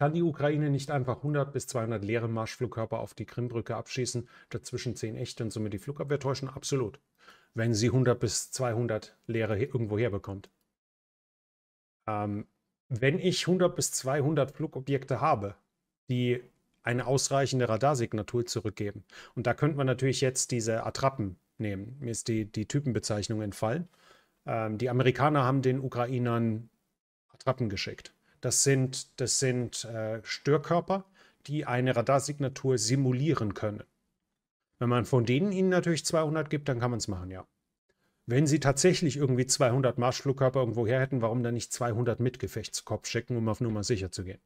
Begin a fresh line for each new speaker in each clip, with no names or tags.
kann die Ukraine nicht einfach 100 bis 200 leere Marschflugkörper auf die Krimbrücke abschießen, dazwischen 10 echte und somit die Flugabwehr täuschen? Absolut. Wenn sie 100 bis 200 leere irgendwo herbekommt. Ähm, wenn ich 100 bis 200 Flugobjekte habe, die eine ausreichende Radarsignatur zurückgeben. Und da könnte man natürlich jetzt diese Attrappen nehmen. Mir ist die, die Typenbezeichnung entfallen. Ähm, die Amerikaner haben den Ukrainern Attrappen geschickt. Das sind, das sind äh, Störkörper, die eine Radarsignatur simulieren können. Wenn man von denen ihnen natürlich 200 gibt, dann kann man es machen, ja. Wenn sie tatsächlich irgendwie 200 Marschflugkörper irgendwo her hätten, warum dann nicht 200 mit Gefechtskopf schicken, um auf Nummer sicher zu gehen?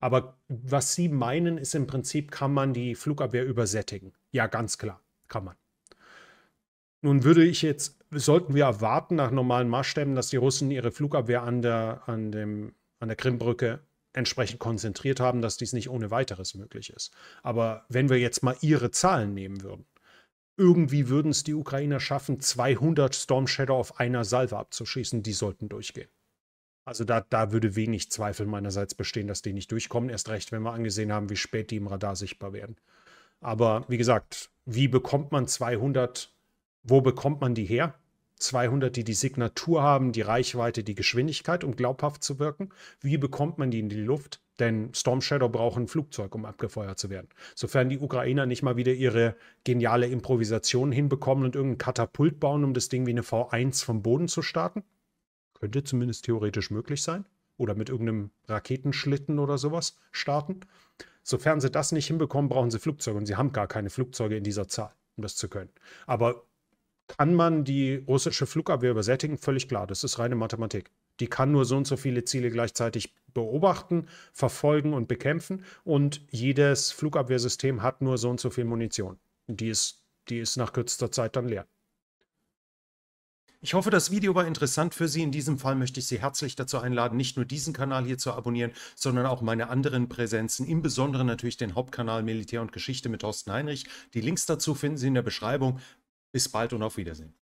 Aber was sie meinen, ist im Prinzip, kann man die Flugabwehr übersättigen? Ja, ganz klar, kann man. Nun würde ich jetzt, sollten wir erwarten nach normalen Maßstäben, dass die Russen ihre Flugabwehr an, der, an dem an der Krimbrücke entsprechend konzentriert haben, dass dies nicht ohne weiteres möglich ist. Aber wenn wir jetzt mal ihre Zahlen nehmen würden, irgendwie würden es die Ukrainer schaffen, 200 Storm Shadow auf einer Salve abzuschießen, die sollten durchgehen. Also da, da würde wenig Zweifel meinerseits bestehen, dass die nicht durchkommen, erst recht, wenn wir angesehen haben, wie spät die im Radar sichtbar werden. Aber wie gesagt, wie bekommt man 200? Wo bekommt man die her? 200, die die Signatur haben, die Reichweite, die Geschwindigkeit, um glaubhaft zu wirken. Wie bekommt man die in die Luft? Denn Storm Shadow braucht ein Flugzeug, um abgefeuert zu werden. Sofern die Ukrainer nicht mal wieder ihre geniale Improvisation hinbekommen und irgendein Katapult bauen, um das Ding wie eine V1 vom Boden zu starten. Könnte zumindest theoretisch möglich sein. Oder mit irgendeinem Raketenschlitten oder sowas starten. Sofern sie das nicht hinbekommen, brauchen sie Flugzeuge. Und sie haben gar keine Flugzeuge in dieser Zahl, um das zu können. Aber kann man die russische Flugabwehr übersättigen? Völlig klar, das ist reine Mathematik. Die kann nur so und so viele Ziele gleichzeitig beobachten, verfolgen und bekämpfen. Und jedes Flugabwehrsystem hat nur so und so viel Munition. Die ist, die ist nach kürzester Zeit dann leer. Ich hoffe, das Video war interessant für Sie. In diesem Fall möchte ich Sie herzlich dazu einladen, nicht nur diesen Kanal hier zu abonnieren, sondern auch meine anderen Präsenzen, im Besonderen natürlich den Hauptkanal Militär und Geschichte mit Thorsten Heinrich. Die Links dazu finden Sie in der Beschreibung. Bis bald und auf Wiedersehen.